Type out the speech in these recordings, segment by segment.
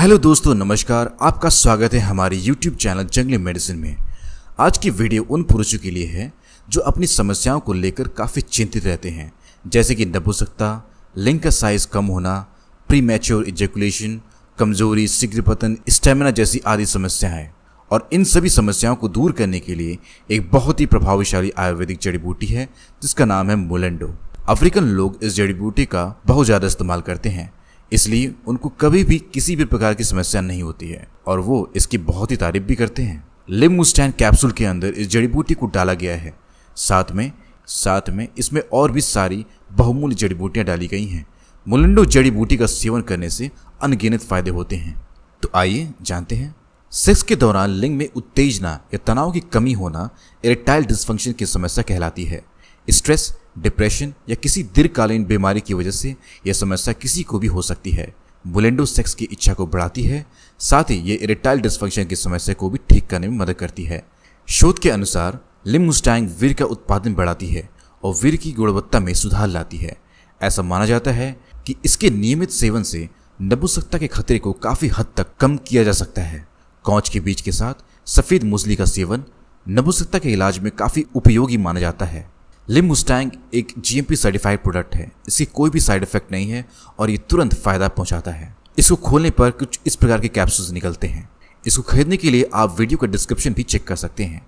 hello दोस्तों नमस्कार आपका स्वागत है हमारे यूट्यूब चैनल जंगली मेडिसिन में आज की वीडियो उन पुरुषों के लिए है जो अपनी समस्याओं को लेकर काफ़ी चिंतित रहते हैं जैसे कि नपुसकता लिंग का साइज कम होना प्री मैच्योर इजेकुलेशन कमजोरी शीघ्र पतन स्टेमिना जैसी आदि समस्याएं और इन सभी समस्याओं को दूर करने के लिए एक बहुत ही प्रभावशाली आयुर्वेदिक जड़ी बूटी है जिसका नाम है मोलेंडो अफ्रीकन लोग इस जड़ी बूटी का बहुत ज़्यादा इस्तेमाल करते हैं इसलिए उनको कभी भी किसी भी प्रकार की समस्या नहीं होती है और वो इसकी बहुत ही तारीफ भी करते हैं लिम मुस्टैन कैप्सूल के अंदर इस जड़ी बूटी को डाला गया है साथ में साथ में इसमें और भी सारी बहुमूल्य जड़ी बूटियाँ डाली गई हैं मुलंडो जड़ी बूटी का सेवन करने से अनगिनत फायदे होते हैं तो आइए जानते हैं सेक्स के दौरान लिंग में उत्तेजना या तनाव की कमी होना इरेक्टाइल डिस्फंक्शन की समस्या कहलाती है स्ट्रेस डिप्रेशन या किसी दीर्घकालीन बीमारी की वजह से यह समस्या किसी को भी हो सकती है बुलेंडो सेक्स की इच्छा को बढ़ाती है साथ ही ये इरेक्टाइल डिस्फंक्शन की समस्या को भी ठीक करने में मदद करती है शोध के अनुसार लिमस्टाइंग वीर का उत्पादन बढ़ाती है और वीर की गुणवत्ता में सुधार लाती है ऐसा माना जाता है कि इसके नियमित सेवन से नपुंसकता के खतरे को काफ़ी हद तक कम किया जा सकता है कौच के बीज के साथ सफ़ेद मूसली का सेवन नपुंसकता के इलाज में काफ़ी उपयोगी माना जाता है लिम मुस्टैंग एक जीएमपी सर्टिफाइड प्रोडक्ट है इसकी कोई भी साइड इफेक्ट नहीं है और ये तुरंत फ़ायदा पहुंचाता है इसको खोलने पर कुछ इस प्रकार के कैप्सूल्स निकलते हैं इसको खरीदने के लिए आप वीडियो का डिस्क्रिप्शन भी चेक कर सकते हैं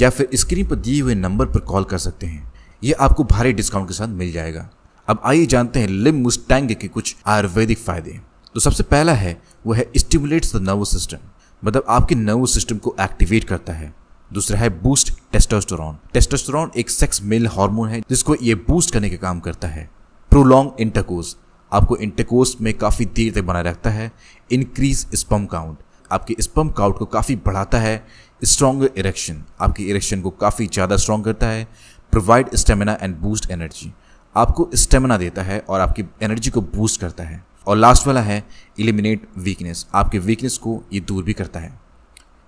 या फिर स्क्रीन पर दिए हुए नंबर पर कॉल कर सकते हैं ये आपको भारी डिस्काउंट के साथ मिल जाएगा अब आइए जानते हैं लिम मुस्टैंग के कुछ आयुर्वेदिक फ़ायदे तो सबसे पहला है वो है स्टिमुलेट्स द नर्वस सिस्टम मतलब आपके नर्वस सिस्टम को एक्टिवेट करता है दूसरा है बूस्ट टेस्टोस्टेरॉन टेस्टोस्टेरॉन एक सेक्स मेल हार्मोन है जिसको ये बूस्ट करने का काम करता है प्रोलॉन्ग इंटरकोर्स आपको इंटरकोर्स में काफ़ी देर तक बनाए रखता है इंक्रीज स्पम काउंट आपके स्पम काउंट को काफ़ी बढ़ाता है स्ट्रॉन्ग इरेक्शन आपकी इरेक्शन को काफ़ी ज़्यादा स्ट्रॉन्ग करता है provide stamina and boost energy आपको स्टेमिना देता है और आपकी एनर्जी को बूस्ट करता है और लास्ट वाला है इलिमिनेट वीकनेस आपके वीकनेस को ये दूर भी करता है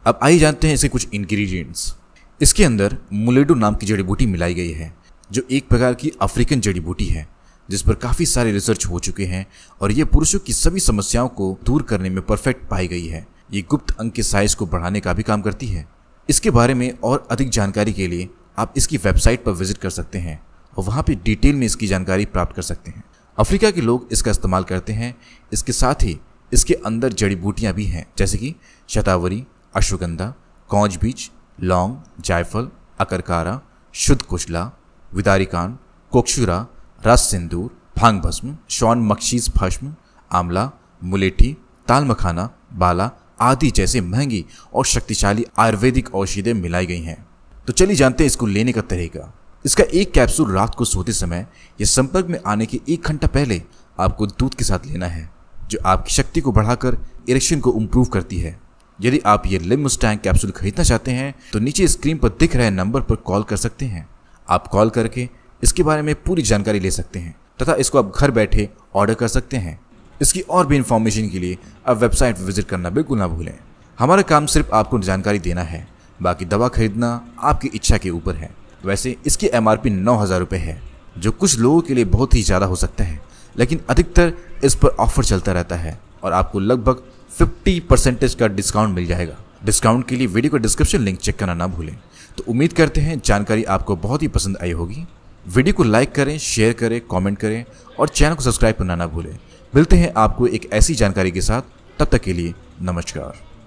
अब आइए जानते हैं इसके कुछ इंग्रेडिएंट्स इसके अंदर मुलेडो नाम की जड़ी बूटी मिलाई गई है जो एक प्रकार की अफ्रीकन जड़ी बूटी है जिस पर काफ़ी सारे रिसर्च हो चुके हैं और ये पुरुषों की सभी समस्याओं को दूर करने में परफेक्ट पाई गई है ये गुप्त अंग के साइज को बढ़ाने का भी काम करती है इसके बारे में और अधिक जानकारी के लिए आप इसकी वेबसाइट पर विजिट कर सकते हैं और वहाँ पर डिटेल में इसकी जानकारी प्राप्त कर सकते हैं अफ्रीका के लोग इसका इस्तेमाल करते हैं इसके साथ ही इसके अंदर जड़ी बूटियाँ भी हैं जैसे कि शतावरी अश्वगंधा कौज बीज लौंग जायफल अकरकारा शुद्ध कुशला विदारिकान कोक्षुरा रस सिंदूर भांग भस्म शौन मक्षीज भस्म आंवला मुलेठी ताल मखाना बाला आदि जैसे महंगी और शक्तिशाली आयुर्वेदिक औषधें मिलाई गई हैं तो चलिए जानते हैं इसको लेने का तरीका इसका एक कैप्सूल रात को सोते समय या संपर्क में आने के एक घंटा पहले आपको दूध के साथ लेना है जो आपकी शक्ति को बढ़ाकर इरेक्शन को इम्प्रूव करती है यदि आप ये लिम मुस्टैंग कैप्सूल खरीदना चाहते हैं तो नीचे स्क्रीन पर दिख रहे नंबर पर कॉल कर सकते हैं आप कॉल करके इसके बारे में पूरी जानकारी ले सकते हैं तथा इसको आप घर बैठे ऑर्डर कर सकते हैं इसकी और भी इन्फॉर्मेशन के लिए आप वेबसाइट विजिट करना बिल्कुल ना भूलें हमारा काम सिर्फ आपको जानकारी देना है बाकी दवा खरीदना आपकी इच्छा के ऊपर है वैसे इसकी एम आर पी नौ हज़ार रुपये है जो कुछ लोगों के लिए बहुत ही ज़्यादा हो सकता है लेकिन अधिकतर इस पर ऑफर चलता रहता है और आपको लगभग फिफ्टी परसेंटेज का डिस्काउंट मिल जाएगा डिस्काउंट के लिए वीडियो का डिस्क्रिप्शन लिंक चेक करना ना भूलें तो उम्मीद करते हैं जानकारी आपको बहुत ही पसंद आई होगी वीडियो को लाइक करें शेयर करें कमेंट करें और चैनल को सब्सक्राइब करना ना भूलें मिलते हैं आपको एक ऐसी जानकारी के साथ तब तक के लिए नमस्कार